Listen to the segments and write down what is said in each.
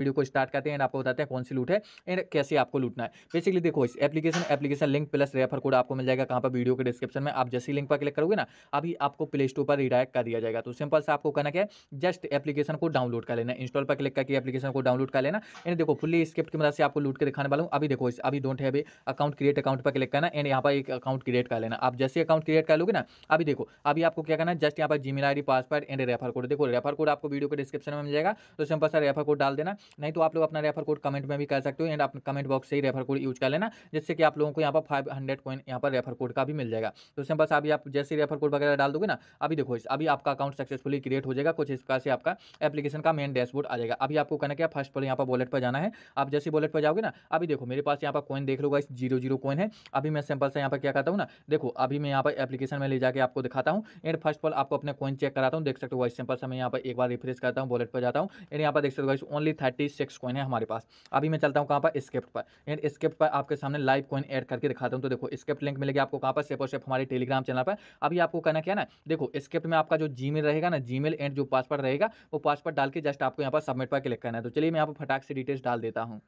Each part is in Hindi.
वीडियो को स्टार्ट करते हैं एंड आपको बताते हैं कौन सी लूट है एंड कैसे आपको लूटना है बेसिकली देखो इस application application link plus refer code आपको मिल जाएगा कहाँ पर वीडियो के डिस्क्रिप्शन में आप जैसे लिंक पर क्लिक करोगे ना अभी आपको प्ले स्टोर पर रिडायरेक्ट कर दिया जाएगा तो सिंपल से आपको करना क्या है जस्ट एप्लीकेशन को डाउनलोड कर लेना इंस्टॉल पर क्लिक करके एप्लीकेशन को डाउनलोड कर लेना एंड देखो फुल्ली स्क्रिप्ट की मदद से आपको लूट के दिखाने वाला हूँ अभी देखो इस अभी डोंट है अकाउंट क्रिएट अकाउंट पर क्लिक करना एंड यहाँ पर एक अकाउंट क्रिएट कर लेना आप जैसे अकाउंट क्रिएट कर लोगे ना अभी देखो अभी आपको क्या करना जस्ट यहाँ पर G I password and refer code देखो रेफर कोड आपको वीडियो के डिस्क्रिप्शन में मिल जाएगा तो सिंपल सा रेफर कोड डाल देना नहीं तो आप लोग अपना रेफर कोड कमेंट में भी कर सकते हो एंड आप कमेंट बॉक्स से ही रेफर कोड यूज कर लेना जिससे कि आप लोगों को यहाँ पर फाइव हंड्रेड पॉइंट यहाँ पर रेफर कोड का भी मिल जाएगा तो उसमें बस अभी आप जैसे रेफर कोड वगैरह डाल दोगे ना अभी देखो अभी आपका अकाउंट सक्सेसफुली क्रिएट हो जाएगा कुछ इस प्रकार से आपका एप्लीकेशन का मेन डैशबोर्ड आ जाएगा अभी आपको कहना क्या फर्स्ट पर यहाँ पर वॉलेट पर जाना है आप जैसे वॉलेट पर जाओगे ना अभी देखो मेरे पास यहाँ पर कॉइन देख लो इस जीरो जीरो कॉइन है अभी मैं सिंपल से यहाँ पर क्या करता हूँ ना देखो अभी मैं यहाँ पर एप्लीकेशन में ले जाकर आपको दिखाता हूँ एंड फर्स्ट ऑल आपको अपने कॉइन चेक कराता हूँ देख सकते हो वाइस सिंपल से मैं यहाँ पर एक बार रिफ्रेश करता हूँ वॉलेट पर जाता हूँ एंड यहाँ पर देख सकते हो only thirty thirty six coin है हमारे पास अभी मैं चलता हूँ कहाँ पर स्क्रिप्ट पर एंड स्क्रिप्ट पर आपके सामने लाइव कॉइन ऐड करके दिखाता हूँ तो देखो स्क्रिप्ट लिंक मिलेगी आपको कहाँ पर सेप और सेप हमारे टेलीग्राम चैनल पर अभी आपको करना क्या ना देखो स्क्रिप्ट में आपका जो जी रहेगा ना जी एंड जो पासवर्ड रहेगा वो पासवर्ड डाल के जस्ट आपको यहाँ पर सबमिट पर क्लिक करना है तो चलिए मैं यहाँ पर फटाक से डिटेल्स डाल देता हूँ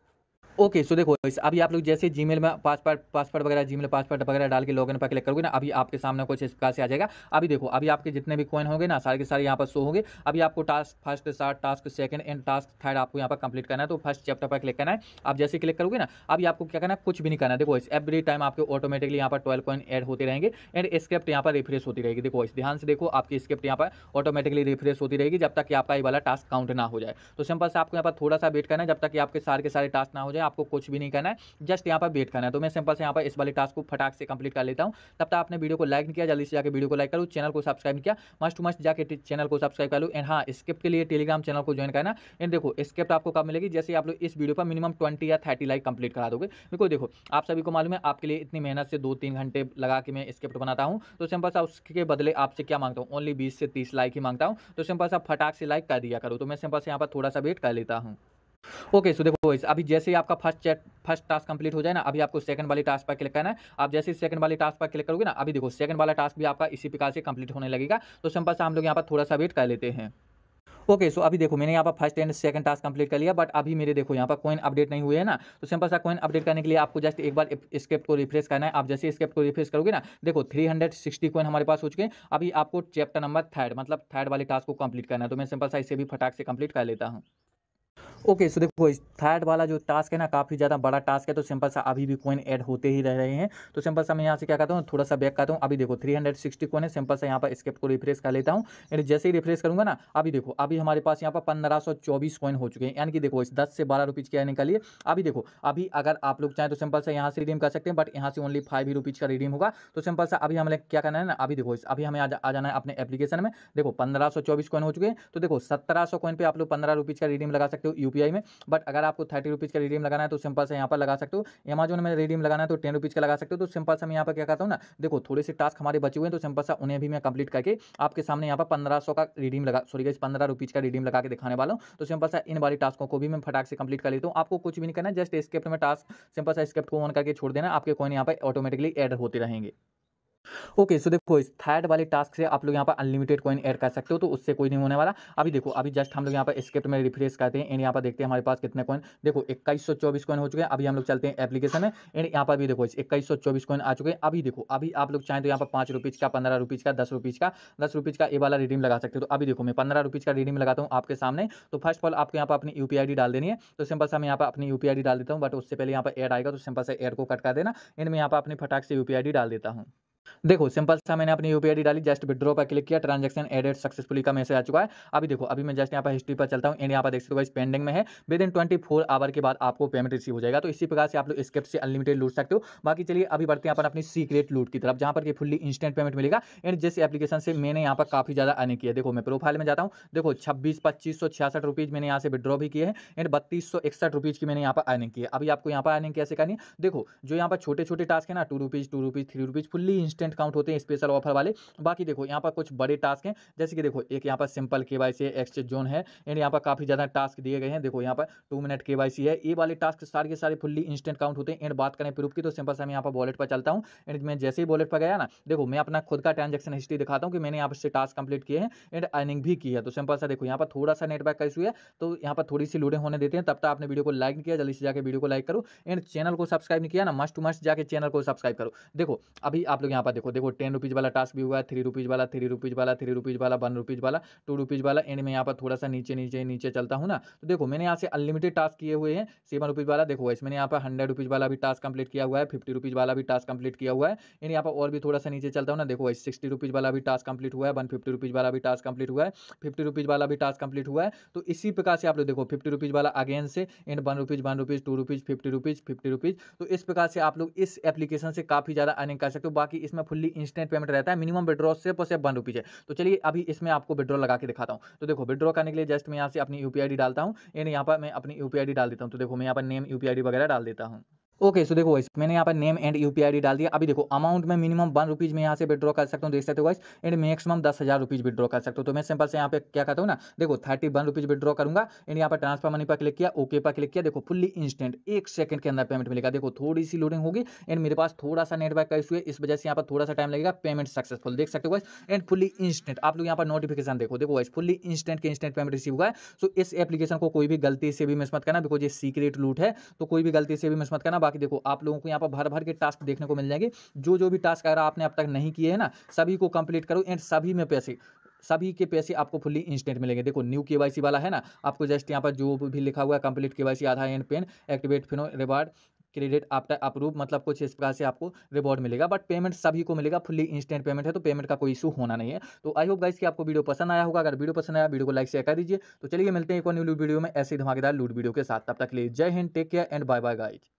ओके सो देखो इस अभी आप लोग जैसे जी में पासवर्ड पासवर्ड वगैरह जी मेल पासवर्ड वगैरह डाल के लॉगिन पर क्लिक करोगे ना अभी आपके सामने कुछ इस प्रकार से आ जाएगा अभी देखो अभी आपके जितने भी कॉइन होंगे ना सारे के सारे यहाँ पर शो होंगे अभी आपको टास्क फर्स्ट साथ task second and task third आपको यहाँ पर कंप्लीट करना है तो फर्स्ट चैप्टर पर क्लिक करना है आप जैसे क्लिक करोगे ना अभी आपको क्या करना है कुछ भी नहीं करना है देखो इस एवरी टाइम आपके ऑटोमेटिकली यहाँ पर ट्वेल्व कॉइन एड होते रहेंगे एंड स्क्रिप्ट यहाँ पर रिफ्रेश होती रहेगी देखो इस ध्यान से देखो आपकी स्क्रिप्ट यहाँ पर ऑटोमेटिकली रिफ्रेश होती रहेगी जब तक कि आपका ये वाला टास्क काउंट ना हो जाए तो सिंपल से आपको यहाँ पर थोड़ा सा वेट करना है जब तक कि आपके सारे के सारे टास्क ना हो जाए आपको कुछ भी नहीं करना है जस्ट यहाँ पर वेट करना है तो मैं सिंपल से यहाँ पर इस वाले टास्क को फटाक से कंप्लीट कर लेता हूँ तब तक आपने वीडियो को लाइक नहीं किया जल्दी से जाकर वीडियो को लाइक करो चैनल को सब्सक्राइब किया मस्ट टू मस्ट जाकर चैनल को सब्सक्राइब कर लो एंड हाँ स्क्रिप्ट के लिए टेलीग्राम चैनल को ज्वाइन करना एंड देखो स्क्रिप्ट आपको कब मिलेगी जैसे आप लोग इस वीडियो पर मिनिमम ट्वेंटी या थर्टी लाइक कंप्लीट करा दोगे बिल्कुल देखो आप सभी को मालूम है आपके लिए इतनी मेहनत से दो तीन घंटे लगा के मैं स्क्रिप्ट बनाता हूँ तो सिंपल सा उसके बदले आपसे क्या मांगता हूँ ओनली बीस से तीस लाइक ही मांगता हूँ तो सिंपल सा फटाक से लाइक कर दिया करो तो मैं सिंपल से यहाँ पर थोड़ा सा वेट कर लेता हूँ ओके सो देखो इस अभी जैसे ही आपका first chat first task complete हो जाए ना अभी आपको सेकंड वाली टास्क पर क्लिक करना है आप जैसे ही सेकंड वाली टास्क पर क्लिक करोगे ना अभी देखो सेकंड वाला टास्क भी आपका इसी प्रकार से कंप्लीट होने लगेगा तो सिंपल सा हम लोग यहाँ पर थोड़ा सा वेट कर लेते हैं ओके okay, सो so अभी देखो मैंने यहाँ पर first and second task complete कर लिया बट अभी मेरे देखो यहाँ पर कोइन अपडेट नहीं हुए है ना तो सिंपल सा कोइन अपडेट करने के लिए आपको जस्ट एक बार स्क्रिप्ट को रिफ्रेश करना है आप जैसे स्क्रिप्ट को रिफ्रेश करोगे ना देखो 360 कोइन हमारे पास हो चुके हैं अभी आपको चैप्टर नंबर थर्ड मतलब थर्ड वाले टास्क को कंप्लीट करना है तो मैं सिंपल सा इसे भी फटाक से कंप्लीट कर लेता हूँ ओके सो देखो इस थर्ड वाला जो टास्क है ना काफ़ी ज़्यादा बड़ा टास्क है तो सिंपल सा अभी भी कोइन ऐड होते ही रह रहे हैं तो सिंपल सा मैं यहाँ से क्या करता हूँ थोड़ा सा बैक करता हूँ अभी देखो थ्री हंड्रेड सिक्सटी कोइन है सिंपल सा यहाँ पर स्केप को रिफ्रेश कर लेता हूँ एंड जैसे ही रिफ्रेश करूँगा ना अभी देखो अभी हमारे पास यहाँ पर पंद्रह सौ चौबीस हो चुके हैं यानी कि देखो इस दस से बारह रुपीज़ के निकालिए अभी देखो अभी अगर आप लोग चाहें तो सिंपल सा यहाँ से रिडीम कर सकते हैं बट यहाँ से ओनली फाइव ही रुपीज़ का रिडीम होगा तो सिंपल सा अभी हमें क्या करना है ना अभी देखो अभी हमें आ, जाना है अपने एप्लीकेशन में देखो पंद्रह सौ चौबीस हो चुके हैं तो देखो सत्रह सौ कोइन पे आप लोग पंद्रह रुपीज़ का रिडीम लगा सकते हो यू में बट अगर आपको थर्टी रुपीज़ का रिडीम लगाना है तो सिंपल से यहाँ पर लगा सकते हो अमेजोन में रिडीम लगाना है तो टेन रुपीज़ का लगा सकते हो तो सिंपल से मैं यहाँ पर क्या करता हूँ ना देखो थोड़े से टास्क हमारे बचे हुए हैं तो सिंपल सा उन्हें भी मैं कंप्लीट करके आपके सामने यहाँ पर पंद्रह सौ का रिडीम लगा सॉरी गई पंद्रह रुपीज़ का रिडीम लगा के दिखाने वाला हूँ तो सिंपल सा इन वाली टास्कों को भी मैं फटाक से कंप्लीट कर लेता हूँ आपको कुछ भी नहीं करना जस्ट स्क्रिप्ट में टास्क सिंपल सा स्क्रिप्ट को ऑन करके छोड़ देना आपके कोई यहाँ पर ऑटोमेटिकली एड होते रहेंगे ओके okay, सो so देखो इस थर्ड वाले टास्क से आप लोग यहाँ पर अनलिमिटेड कॉइन ऐड कर सकते हो तो उससे कोई नहीं होने वाला अभी देखो अभी जस्ट हम लोग यहाँ पर स्क्रिप्ट में रिफ्रेश करते हैं एंड यहाँ पर देखते हैं हमारे पास कितने कॉइन देखो इक्कीस सौ चौबीस कॉइन हो चुके हैं अभी हम लोग चलते हैं एप्लीकेशन में एंड यहाँ पर भी देखो इक्कीस सौ चौबीस कॉइन आ चुके हैं अभी देखो अभी आप लोग चाहें तो यहाँ पर पाँच रुपीज़ का पंद्रह रुपीज़ का दस रुपीज़ का दस रुपीज़ का ए वाला रिडीम लगा सकते हो तो अभी देखो मैं पंद्रह रुपीज़ का रिडीम लगाता हूँ आपके सामने तो फर्स्ट ऑफ ऑल आपको यहाँ पर अपनी यू डाल देनी है तो सिंपल सा मैं यहाँ पर अपनी यू डाल देता हूँ बट उससे पहले यहाँ पर एड आएगा तो सिंपल से एड को कट कर देना एंड मैं यहाँ पर अपनी फटाक से यू डाल देता हूँ देखो सिंपल सा मैंने अपनी यूपीआई डाली जस्ट विड्रॉ पर क्लिक किया ट्रांजेक्शन एडेड सक्सेसफुली का मैसेज आ चुका है अभी देखो अभी मैं जस्ट यहाँ पर हिस्ट्री पर चलता हूँ एंड यहाँ पर देख सकते हो पेंडिंग में है within twenty four hour के बाद आपको पेमेंट रिसीव हो जाएगा तो इसी प्रकार से आप लोग स्केप से अनलिमिटेड लूट सकते हो बाकी चलिए अभी बढ़ते हैं अपन अपनी सीक्रेट लूट की तरफ जहाँ पर फुल्ली इंस्टेंट पेमेंट मिलेगा एंड जिस एप्लीकेशन से मैंने यहाँ पर काफी ज्यादा अर्निंग किया देखो मैं प्रोफाइल में जाता हूँ देखो छब्बीस पच्चीस सौ छियासठ रुपीज मैंने यहाँ से विड्रॉ भी किए हैं एंड बत्तीस सौ इकसठ रुपीज की मैंने यहाँ पर अर्निंग की है अभी आपको यहाँ पर अर्निंग कैसे करनी देखो जो यहाँ पर छोटे छोटे टास्क है ना two rupees two rupees three rupees fully instant count होते हैं स्पेशल ऑफर वाले बाकी देखो यहाँ पर कुछ बड़े टास्क हैं जैसे कि देखो एक यहाँ पर सिंपल के वाई सी है एक्सचेंज जोन है एंड यहाँ पर काफ़ी ज़्यादा टास्क दिए गए हैं देखो यहाँ पर टू मिनट के वाई सी है ये वाले टास्क सारे के सारे फुल्ली इंस्टेंट काउंट होते हैं एंड बात करें प्रूफ की तो सिंपल से मैं यहाँ पर वॉलेट पर चलता हूँ एंड मैं जैसे ही वॉलेट पर गया ना देखो मैं अपना खुद का ट्रांजेक्शन हिस्ट्री दिखाता हूँ कि मैंने यहाँ से टास्क कंप्लीट किए हैं एंड अर्निंग भी की है तो सिंपल सा देखो यहाँ पर थोड़ा सा नेटवर्क का इशू है तो यहाँ पर थोड़ी सी लूडें होने देते हैं तब तक आपने वीडियो को लाइक किया जल्दी से जाकर वीडियो को लाइक करो एंड चैनल को सब्सक्राइब नहीं किया ना मस्ट टू मस्ट जाकर चैनल को सब्सक्राइब करो देखो अभी आप लोग यहाँ पर देखो देखो टेन रुपीज़ वाला टास्क भी हुआ है थ्री रुपीज़ वाला थ्री रुपीज़ वाला थ्री रुपीज़ वाला वन रुपीज़ वाला टू रुपीज़ वाला एंड में यहाँ पर थोड़ा सा नीचे नीचे नीचे चलता हूँ ना तो देखो मैंने यहाँ से अनलिमिटेड टास्क किए हुए हैं सेवन रुपीज़ वाला देखो इसमें यहाँ पर हंड्रेड रुपीज़ वाला भी टास्क कंप्लीट किया हुआ है फिफ्टी रुपीज़ वाला भी टास्क कंप्लीट किया हुआ है एंड यहाँ पर और भी थोड़ा सा नीचे चलता हूँ ना देखो सिक्सटी रुपीज़ वाला भी टास्क कंप्लीट हुआ है वन फिफ्टी रुपीज़ वाला भी टास्क कंप्लीट हुआ है फिफ्टी रुपीज़ वाला भी टास्क कंप्लीट हुआ है तो इसी प्रकार से आप लोग देखो फिफ्टी रुपीज़ वाला अगेन से and one rupees one rupees two rupees fifty rupees fifty rupees तो इस प्रकार से आप लोग इस एप्लीकेशन से काफ़ी ज़्यादा अर्निंग कर सकते हो बाकी इसमें फुल्ली इंस्टेंट पेमेंट रहता है मिनिमम विड्रॉ सिर्फ और सिर्फ वन रुपीज़ है तो चलिए अभी इसमें आपको विड्रॉ लगा के दिखाता हूँ तो देखो विड्रॉ करने के लिए जस्ट मैं यहाँ से अपनी यू डालता हूँ एंड यहाँ पर मैं अपनी यू डाल देता हूँ तो देखो मैं यहाँ पर नेम यू वगैरह डाल देता हूँ ओके सो देखो वाइस मैंने यहाँ पर नेम एंड यू पी डाल दिया अभी देखो अमाउंट में मिनिमम वन रुपीज़ में यहाँ से विड्रॉ कर सकता हूँ देख सकते हो वाइस एंड मैक्सिमम दस हज़ार रुपीज़ विड्रॉ कर सकता हूँ तो मैं सिंपल से यहाँ पे क्या करता हूँ ना देखो थर्टी वन रुपीज़ विड्रॉ करूँगा एंड यहाँ पर ट्रांसफर मनी पर क्लिक किया ओके पर क्लिक किया देखो फुल्ली इंस्टेंट एक सेकंड के अंदर पेमेंट मिलेगा देखो थोड़ी सी लोडिंग होगी एंड मेरे पास थोड़ा सा नेटवर्क का इशू है इस वजह से यहाँ पर थोड़ा सा टाइम लगेगा पेमेंट सक्सेसफुल देख सकते हो वाइस एंड फुल्ली इंस्टेंट आप लोग यहाँ पर नोटिफिकेशन देखो देखो वाइस फुल्ली इंस्टेंट के इंस्टेंट पेमेंट रिसीव हुआ है सो इस एप्लीकेशन को कोई भी गलती से भी मिस मत करना बिकॉज ये सीक्रेट लूट है तो कोई भी गलती से भी मिस मत करना बाकी देखो आप लोगों को यहाँ पर भर भर के टास्क देखने को मिल जाएंगे जो जो भी टास्क अगर आपने अब तक नहीं किए हैं ना सभी को कंप्लीट करो एंड सभी में पैसे सभी के पैसे आपको फुल्ली इंस्टेंट मिलेंगे देखो न्यू केवाईसी वाला है ना आपको जस्ट यहाँ पर जो भी लिखा हुआ है complete KYC Aadhaar and PAN activate Fino reward credit आपका अप्रूव मतलब कुछ इस प्रकार से आपको रिवॉर्ड मिलेगा बट पेमेंट सभी को मिलेगा फुल्ली इंस्टेंट पेमेंट है तो पेमेंट का कोई इशू होना नहीं है तो आई होप गाइस कि आपको वीडियो पसंद आया होगा अगर वीडियो पसंद आया वीडियो को लाइक शेयर कर दीजिए तो चलिए मिलते हैं एक और न्यू लूट वीडियो में ऐसे धमाकेदार लूट वीडियो के साथ तब तक लिए जय हिंद take care and bye bye guys